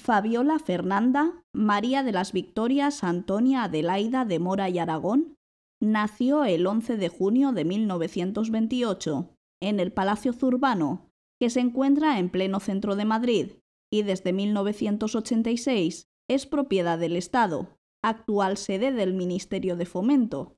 Fabiola Fernanda, María de las Victorias Antonia Adelaida de Mora y Aragón, nació el 11 de junio de 1928 en el Palacio Zurbano, que se encuentra en pleno centro de Madrid y desde 1986 es propiedad del Estado, actual sede del Ministerio de Fomento.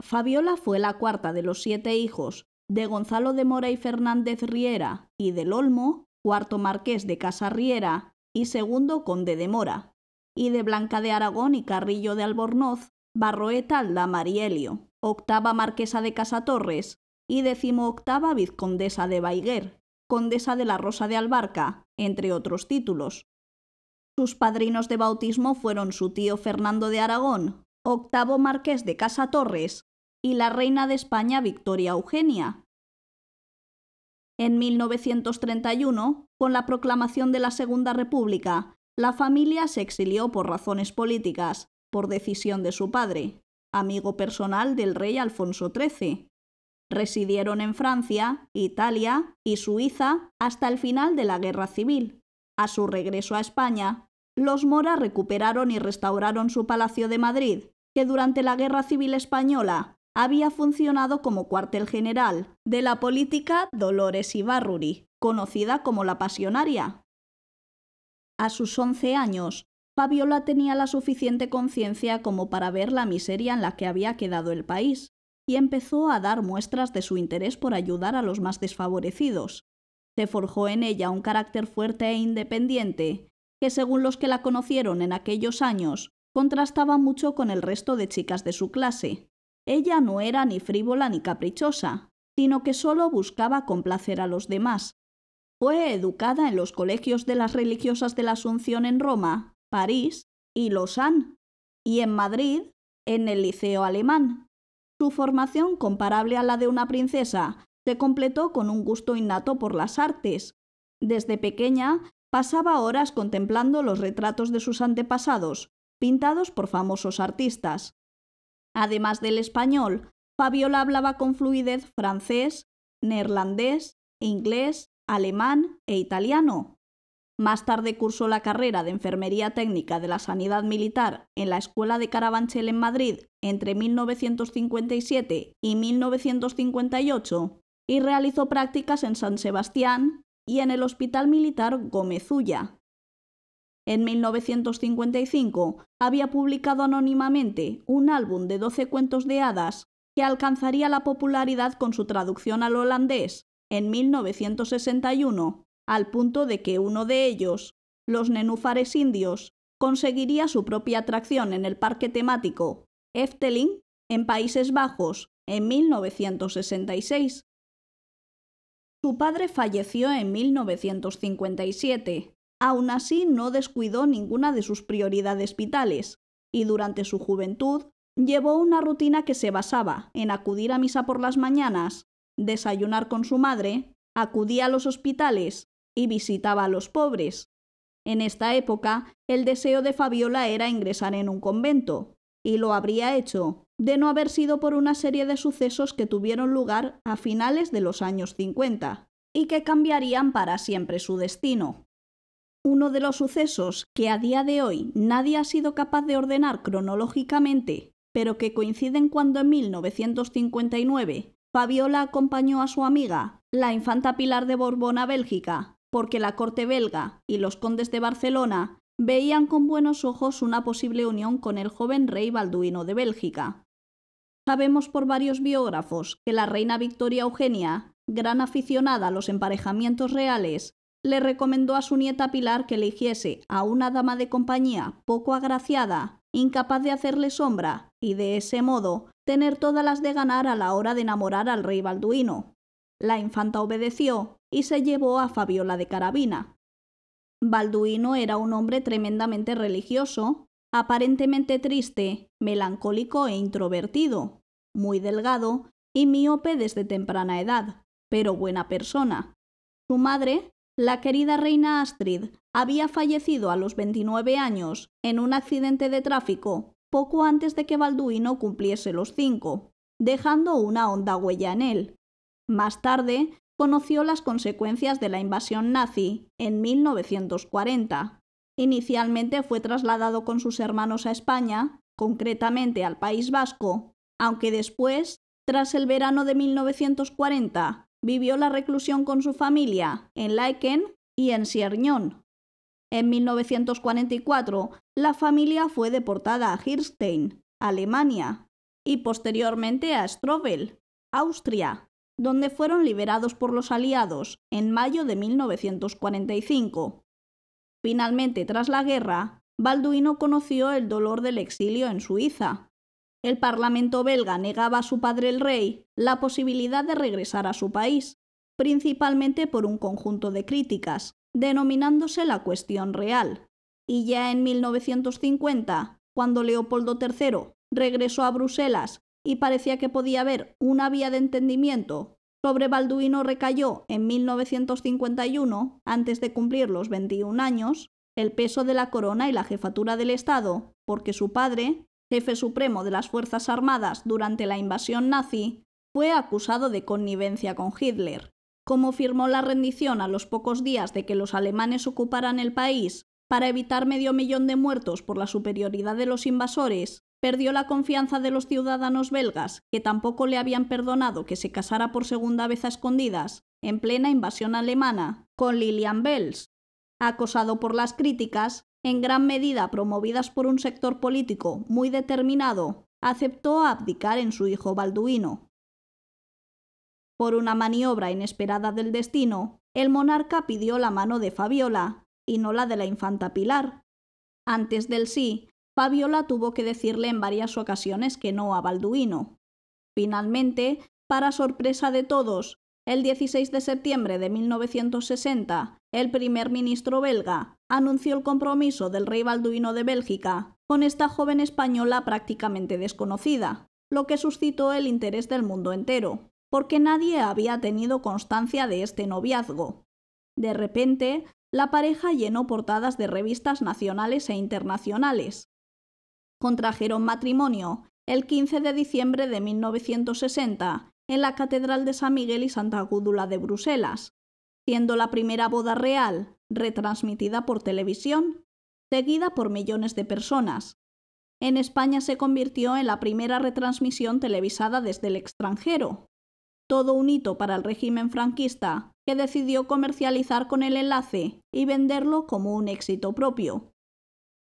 Fabiola fue la cuarta de los siete hijos de Gonzalo de Mora y Fernández Riera y del Olmo, cuarto marqués de Casarriera y segundo conde de Mora, y de Blanca de Aragón y Carrillo de Albornoz, Barroeta Alda Marielio, octava marquesa de Casatorres y decimoctava vizcondesa de Baiguer, condesa de la Rosa de Albarca, entre otros títulos. Sus padrinos de bautismo fueron su tío Fernando de Aragón, octavo marqués de Casa Torres, y la reina de España Victoria Eugenia, en 1931, con la proclamación de la Segunda República, la familia se exilió por razones políticas, por decisión de su padre, amigo personal del rey Alfonso XIII. Residieron en Francia, Italia y Suiza hasta el final de la Guerra Civil. A su regreso a España, los Mora recuperaron y restauraron su palacio de Madrid, que durante la Guerra Civil Española había funcionado como cuartel general de la política Dolores Ibarruri, conocida como la Pasionaria. A sus 11 años, Fabiola tenía la suficiente conciencia como para ver la miseria en la que había quedado el país, y empezó a dar muestras de su interés por ayudar a los más desfavorecidos. Se forjó en ella un carácter fuerte e independiente, que según los que la conocieron en aquellos años, contrastaba mucho con el resto de chicas de su clase. Ella no era ni frívola ni caprichosa, sino que solo buscaba complacer a los demás. Fue educada en los colegios de las religiosas de la Asunción en Roma, París y Lausanne, y en Madrid, en el Liceo Alemán. Su formación, comparable a la de una princesa, se completó con un gusto innato por las artes. Desde pequeña pasaba horas contemplando los retratos de sus antepasados, pintados por famosos artistas. Además del español, Fabiola hablaba con fluidez francés, neerlandés, inglés, alemán e italiano. Más tarde cursó la carrera de Enfermería Técnica de la Sanidad Militar en la Escuela de Carabanchel en Madrid entre 1957 y 1958 y realizó prácticas en San Sebastián y en el Hospital Militar Ulla. En 1955 había publicado anónimamente un álbum de 12 cuentos de hadas que alcanzaría la popularidad con su traducción al holandés en 1961, al punto de que uno de ellos, Los nenúfares indios, conseguiría su propia atracción en el parque temático Efteling en Países Bajos en 1966. Su padre falleció en 1957 Aún así, no descuidó ninguna de sus prioridades vitales, y durante su juventud llevó una rutina que se basaba en acudir a misa por las mañanas, desayunar con su madre, acudía a los hospitales y visitaba a los pobres. En esta época, el deseo de Fabiola era ingresar en un convento, y lo habría hecho, de no haber sido por una serie de sucesos que tuvieron lugar a finales de los años 50, y que cambiarían para siempre su destino. Uno de los sucesos que a día de hoy nadie ha sido capaz de ordenar cronológicamente, pero que coinciden cuando en 1959 Fabiola acompañó a su amiga, la infanta Pilar de Borbón a Bélgica, porque la corte belga y los condes de Barcelona veían con buenos ojos una posible unión con el joven rey Balduino de Bélgica. Sabemos por varios biógrafos que la reina Victoria Eugenia, gran aficionada a los emparejamientos reales, le recomendó a su nieta Pilar que eligiese a una dama de compañía poco agraciada, incapaz de hacerle sombra, y de ese modo tener todas las de ganar a la hora de enamorar al rey Balduino. La infanta obedeció y se llevó a Fabiola de Carabina. Balduino era un hombre tremendamente religioso, aparentemente triste, melancólico e introvertido, muy delgado y miope desde temprana edad, pero buena persona. Su madre, la querida reina Astrid había fallecido a los 29 años en un accidente de tráfico poco antes de que Balduino cumpliese los cinco, dejando una honda huella en él. Más tarde, conoció las consecuencias de la invasión nazi en 1940. Inicialmente fue trasladado con sus hermanos a España, concretamente al País Vasco, aunque después, tras el verano de 1940, Vivió la reclusión con su familia en Laeken y en Siergnon. En 1944, la familia fue deportada a Hirstein, Alemania, y posteriormente a Strobel, Austria, donde fueron liberados por los aliados en mayo de 1945. Finalmente, tras la guerra, Balduino conoció el dolor del exilio en Suiza, el Parlamento belga negaba a su padre el rey la posibilidad de regresar a su país, principalmente por un conjunto de críticas, denominándose la cuestión real. Y ya en 1950, cuando Leopoldo III regresó a Bruselas y parecía que podía haber una vía de entendimiento, sobre Balduino recayó en 1951, antes de cumplir los 21 años, el peso de la corona y la jefatura del Estado, porque su padre, jefe supremo de las Fuerzas Armadas durante la invasión nazi, fue acusado de connivencia con Hitler. Como firmó la rendición a los pocos días de que los alemanes ocuparan el país para evitar medio millón de muertos por la superioridad de los invasores, perdió la confianza de los ciudadanos belgas, que tampoco le habían perdonado que se casara por segunda vez a escondidas, en plena invasión alemana, con Lilian Bells. Acosado por las críticas, en gran medida promovidas por un sector político muy determinado, aceptó abdicar en su hijo Balduino. Por una maniobra inesperada del destino, el monarca pidió la mano de Fabiola, y no la de la infanta Pilar. Antes del sí, Fabiola tuvo que decirle en varias ocasiones que no a Balduino. Finalmente, para sorpresa de todos, el 16 de septiembre de 1960, el primer ministro belga anunció el compromiso del rey Balduino de Bélgica con esta joven española prácticamente desconocida, lo que suscitó el interés del mundo entero, porque nadie había tenido constancia de este noviazgo. De repente, la pareja llenó portadas de revistas nacionales e internacionales. Contrajeron matrimonio el 15 de diciembre de 1960 en la Catedral de San Miguel y Santa Gúdula de Bruselas, siendo la primera boda real retransmitida por televisión, seguida por millones de personas. En España se convirtió en la primera retransmisión televisada desde el extranjero, todo un hito para el régimen franquista, que decidió comercializar con el enlace y venderlo como un éxito propio.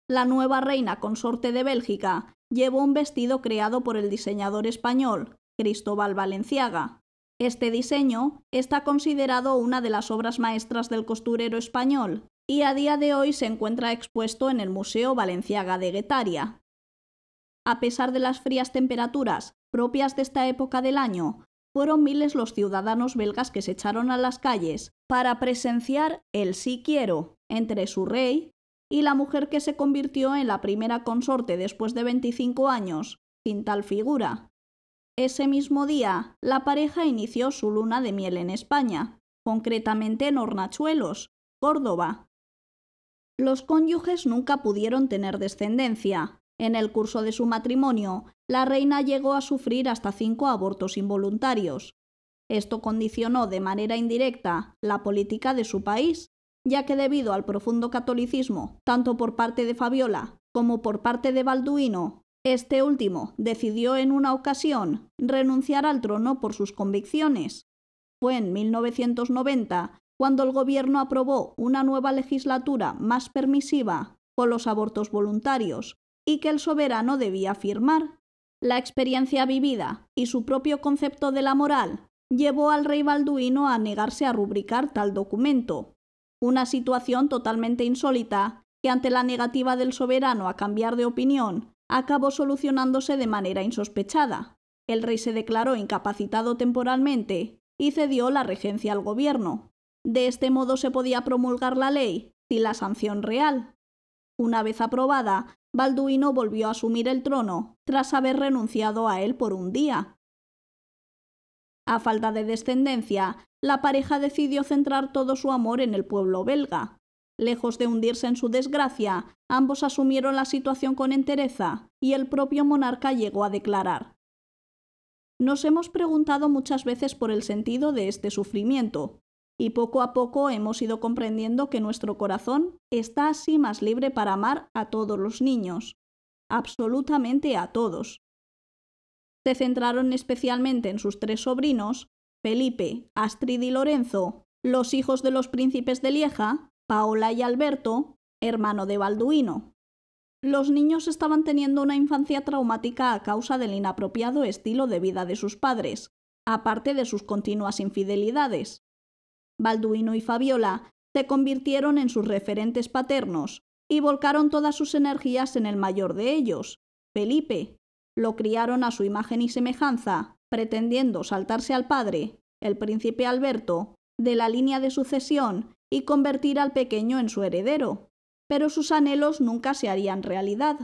La nueva reina consorte de Bélgica llevó un vestido creado por el diseñador español Cristóbal Valenciaga, este diseño está considerado una de las obras maestras del costurero español y a día de hoy se encuentra expuesto en el Museo Valenciaga de Guetaria. A pesar de las frías temperaturas propias de esta época del año, fueron miles los ciudadanos belgas que se echaron a las calles para presenciar el sí quiero entre su rey y la mujer que se convirtió en la primera consorte después de 25 años, sin tal figura. Ese mismo día, la pareja inició su luna de miel en España, concretamente en Hornachuelos, Córdoba. Los cónyuges nunca pudieron tener descendencia. En el curso de su matrimonio, la reina llegó a sufrir hasta cinco abortos involuntarios. Esto condicionó de manera indirecta la política de su país, ya que debido al profundo catolicismo, tanto por parte de Fabiola como por parte de Balduino, este último decidió en una ocasión renunciar al trono por sus convicciones. Fue en 1990 cuando el gobierno aprobó una nueva legislatura más permisiva con los abortos voluntarios y que el soberano debía firmar. La experiencia vivida y su propio concepto de la moral llevó al rey Balduino a negarse a rubricar tal documento, una situación totalmente insólita que ante la negativa del soberano a cambiar de opinión acabó solucionándose de manera insospechada. El rey se declaró incapacitado temporalmente y cedió la regencia al gobierno. De este modo se podía promulgar la ley y la sanción real. Una vez aprobada, Balduino volvió a asumir el trono tras haber renunciado a él por un día. A falta de descendencia, la pareja decidió centrar todo su amor en el pueblo belga, Lejos de hundirse en su desgracia, ambos asumieron la situación con entereza y el propio monarca llegó a declarar. Nos hemos preguntado muchas veces por el sentido de este sufrimiento, y poco a poco hemos ido comprendiendo que nuestro corazón está así más libre para amar a todos los niños, absolutamente a todos. Se centraron especialmente en sus tres sobrinos, Felipe, Astrid y Lorenzo, los hijos de los príncipes de Lieja, Paola y Alberto, hermano de Balduino. Los niños estaban teniendo una infancia traumática a causa del inapropiado estilo de vida de sus padres, aparte de sus continuas infidelidades. Balduino y Fabiola se convirtieron en sus referentes paternos y volcaron todas sus energías en el mayor de ellos, Felipe. Lo criaron a su imagen y semejanza, pretendiendo saltarse al padre, el príncipe Alberto, de la línea de sucesión y convertir al pequeño en su heredero, pero sus anhelos nunca se harían realidad.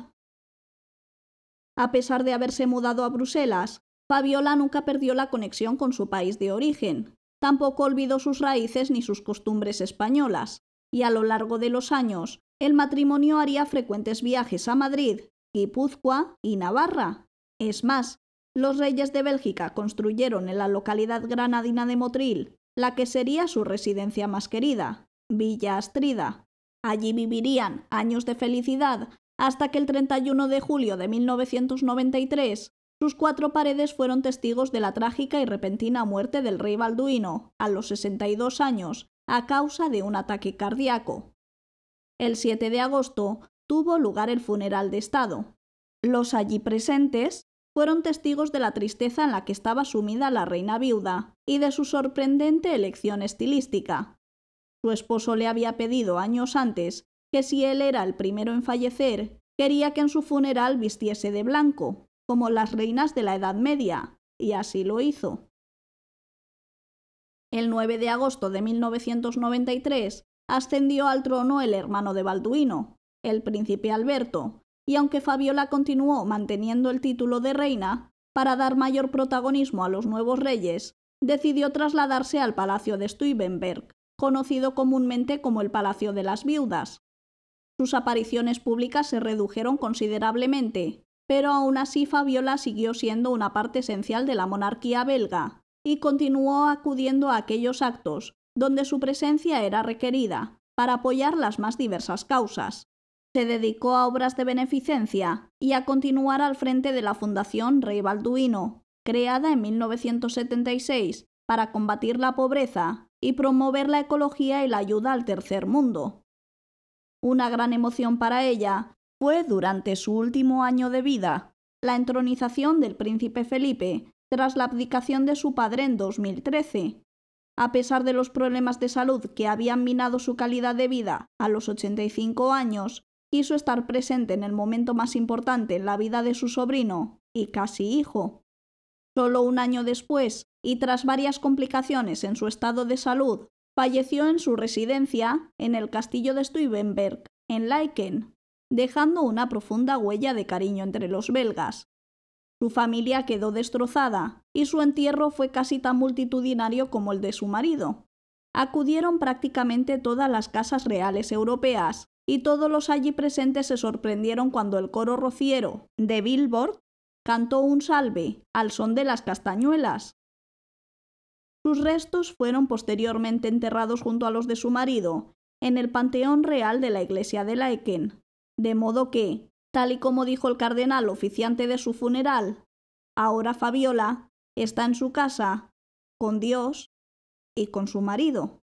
A pesar de haberse mudado a Bruselas, Fabiola nunca perdió la conexión con su país de origen, tampoco olvidó sus raíces ni sus costumbres españolas, y a lo largo de los años, el matrimonio haría frecuentes viajes a Madrid, Guipúzcoa y Navarra. Es más, los reyes de Bélgica construyeron en la localidad granadina de Motril la que sería su residencia más querida, Villa Astrida. Allí vivirían años de felicidad hasta que el 31 de julio de 1993 sus cuatro paredes fueron testigos de la trágica y repentina muerte del rey Balduino, a los 62 años, a causa de un ataque cardíaco. El 7 de agosto tuvo lugar el funeral de Estado. Los allí presentes fueron testigos de la tristeza en la que estaba sumida la reina viuda y de su sorprendente elección estilística. Su esposo le había pedido años antes que si él era el primero en fallecer, quería que en su funeral vistiese de blanco, como las reinas de la Edad Media, y así lo hizo. El 9 de agosto de 1993 ascendió al trono el hermano de Balduino, el príncipe Alberto, y aunque Fabiola continuó manteniendo el título de reina, para dar mayor protagonismo a los nuevos reyes, decidió trasladarse al Palacio de stuyvenberg conocido comúnmente como el Palacio de las Viudas. Sus apariciones públicas se redujeron considerablemente, pero aún así Fabiola siguió siendo una parte esencial de la monarquía belga y continuó acudiendo a aquellos actos donde su presencia era requerida para apoyar las más diversas causas se dedicó a obras de beneficencia y a continuar al frente de la Fundación Rey Balduino, creada en 1976 para combatir la pobreza y promover la ecología y la ayuda al tercer mundo. Una gran emoción para ella fue durante su último año de vida, la entronización del príncipe Felipe tras la abdicación de su padre en 2013. A pesar de los problemas de salud que habían minado su calidad de vida a los 85 años, quiso estar presente en el momento más importante en la vida de su sobrino y casi hijo. Solo un año después, y tras varias complicaciones en su estado de salud, falleció en su residencia, en el castillo de Stuyvenberg, en Laeken, dejando una profunda huella de cariño entre los belgas. Su familia quedó destrozada y su entierro fue casi tan multitudinario como el de su marido. Acudieron prácticamente todas las casas reales europeas y todos los allí presentes se sorprendieron cuando el coro rociero de Billboard cantó un salve al son de las castañuelas. Sus restos fueron posteriormente enterrados junto a los de su marido en el Panteón Real de la Iglesia de Laeken, de modo que, tal y como dijo el cardenal oficiante de su funeral, ahora Fabiola está en su casa, con Dios y con su marido.